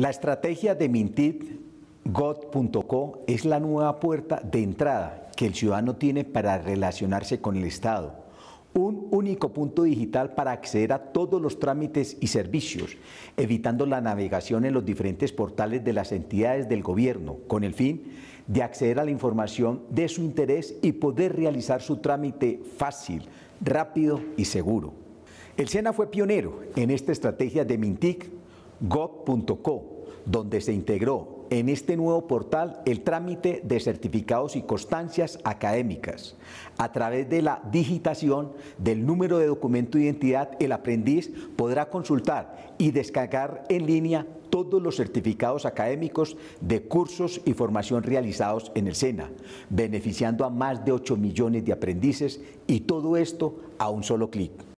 La estrategia de Mintit.gov.co es la nueva puerta de entrada que el ciudadano tiene para relacionarse con el Estado. Un único punto digital para acceder a todos los trámites y servicios, evitando la navegación en los diferentes portales de las entidades del gobierno, con el fin de acceder a la información de su interés y poder realizar su trámite fácil, rápido y seguro. El SENA fue pionero en esta estrategia de Mintic gov.co, donde se integró en este nuevo portal el trámite de certificados y constancias académicas. A través de la digitación del número de documento de identidad, el aprendiz podrá consultar y descargar en línea todos los certificados académicos de cursos y formación realizados en el SENA, beneficiando a más de 8 millones de aprendices y todo esto a un solo clic.